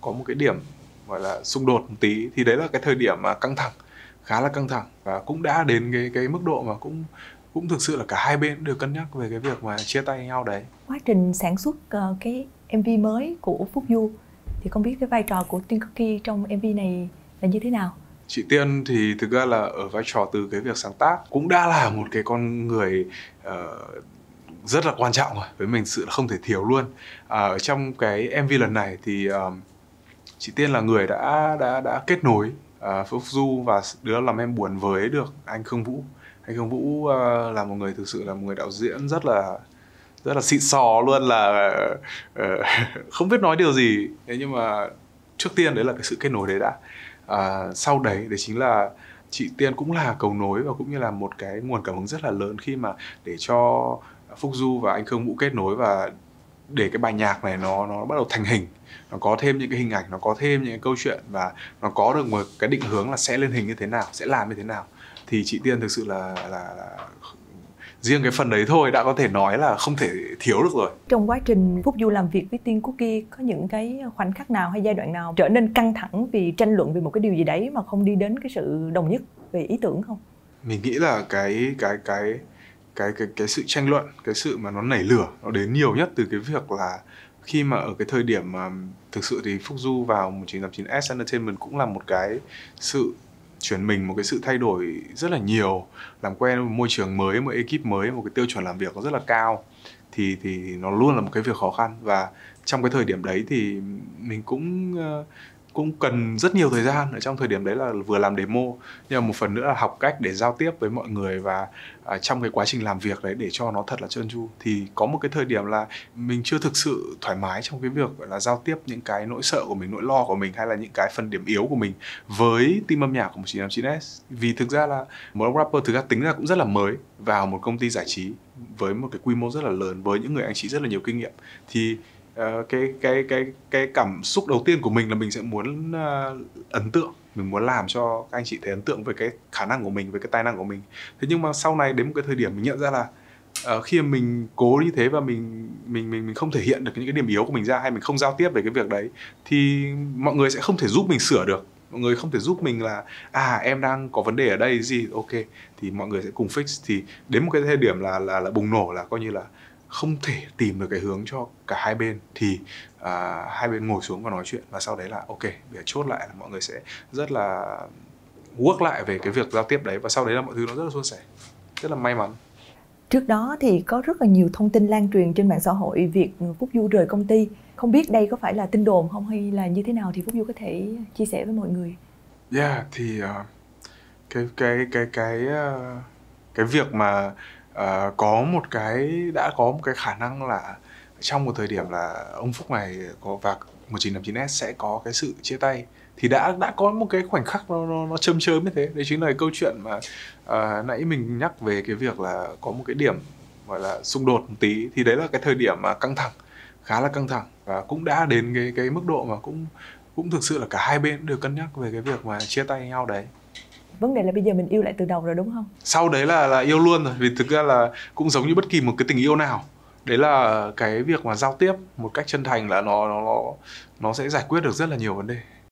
có một cái điểm gọi là xung đột một tí thì đấy là cái thời điểm mà căng thẳng khá là căng thẳng và cũng đã đến cái cái mức độ mà cũng cũng thực sự là cả hai bên đều cân nhắc về cái việc mà chia tay nhau đấy quá trình sản xuất ờ, cái mv mới của phúc du thì không biết cái vai trò của tiên cookie trong mv này là như thế nào chị tiên thì thực ra là ở vai trò từ cái việc sáng tác cũng đã là một cái con người uh, rất là quan trọng rồi với mình sự là không thể thiếu luôn à, ở trong cái mv lần này thì uh, chị tiên là người đã đã đã kết nối uh, à, Phúc Du và đứa làm em buồn với được anh Khương Vũ anh Khương Vũ uh, là một người thực sự là một người đạo diễn rất là rất là xịn sò luôn là uh, không biết nói điều gì thế nhưng mà trước tiên đấy là cái sự kết nối đấy đã uh, sau đấy đấy chính là chị Tiên cũng là cầu nối và cũng như là một cái nguồn cảm hứng rất là lớn khi mà để cho Phúc Du và anh Khương Vũ kết nối và để cái bài nhạc này nó nó bắt đầu thành hình nó có thêm những cái hình ảnh nó có thêm những cái câu chuyện và nó có được một cái định hướng là sẽ lên hình như thế nào sẽ làm như thế nào thì chị tiên thực sự là là, là riêng cái phần đấy thôi đã có thể nói là không thể thiếu được rồi trong quá trình phúc du làm việc với tiên quốc kia có những cái khoảnh khắc nào hay giai đoạn nào trở nên căng thẳng vì tranh luận về một cái điều gì đấy mà không đi đến cái sự đồng nhất về ý tưởng không mình nghĩ là cái cái cái cái cái cái sự tranh luận cái sự mà nó nảy lửa nó đến nhiều nhất từ cái việc là khi mà ở cái thời điểm mà thực sự thì Phúc Du vào 1989 S Entertainment cũng là một cái sự chuyển mình một cái sự thay đổi rất là nhiều làm quen với một môi trường mới một ekip mới một cái tiêu chuẩn làm việc nó rất là cao thì thì nó luôn là một cái việc khó khăn và trong cái thời điểm đấy thì mình cũng ờ, cũng cần rất nhiều thời gian ở trong thời điểm đấy là vừa làm demo nhưng mà một phần nữa là học cách để giao tiếp với mọi người và à, trong cái quá trình làm việc đấy để cho nó thật là trơn tru thì có một cái thời điểm là mình chưa thực sự thoải mái trong cái việc gọi là giao tiếp những cái nỗi sợ của mình nỗi lo của mình hay là những cái phần điểm yếu của mình với team âm nhạc của 1959S vì thực ra là một rapper thực ra tính ra cũng rất là mới vào một công ty giải trí với một cái quy mô rất là lớn với những người anh chị rất là nhiều kinh nghiệm thì Ờ, cái cái cái cái cảm xúc đầu tiên của mình là mình sẽ muốn uh, ấn tượng mình muốn làm cho các anh chị thấy ấn tượng về cái khả năng của mình về cái tài năng của mình thế nhưng mà sau này đến một cái thời điểm mình nhận ra là uh, khi mình cố như thế và mình mình mình mình không thể hiện được những cái điểm yếu của mình ra hay mình không giao tiếp về cái việc đấy thì mọi người sẽ không thể giúp mình sửa được mọi người không thể giúp mình là à em đang có vấn đề ở đây gì ok thì mọi người sẽ cùng fix thì đến một cái thời điểm là là là bùng nổ là coi như là không thể tìm được cái hướng cho cả hai bên thì à, hai bên ngồi xuống và nói chuyện và sau đấy là ok để chốt lại là mọi người sẽ rất là work lại về cái việc giao tiếp đấy và sau đấy là mọi thứ nó rất là suôn sẻ rất là may mắn Trước đó thì có rất là nhiều thông tin lan truyền trên mạng xã hội việc Phúc Du rời công ty. Không biết đây có phải là tin đồn không hay là như thế nào thì Phúc Du có thể chia sẻ với mọi người. Yeah, thì uh, cái cái cái cái uh, cái việc mà Ờ, có một cái đã có một cái khả năng là trong một thời điểm là ông Phúc này có và 1959S sẽ có cái sự chia tay thì đã đã có một cái khoảnh khắc nó nó, nó châm chớm như thế đấy chính là câu chuyện mà uh, nãy mình nhắc về cái việc là có một cái điểm gọi là xung đột một tí thì đấy là cái thời điểm mà căng thẳng khá là căng thẳng và cũng đã đến cái cái mức độ mà cũng cũng thực sự là cả hai bên đều cân nhắc về cái việc mà chia tay nhau đấy vấn đề là bây giờ mình yêu lại từ đầu rồi đúng không sau đấy là là yêu luôn rồi vì thực ra là cũng giống như bất kỳ một cái tình yêu nào đấy là cái việc mà giao tiếp một cách chân thành là nó nó nó sẽ giải quyết được rất là nhiều vấn đề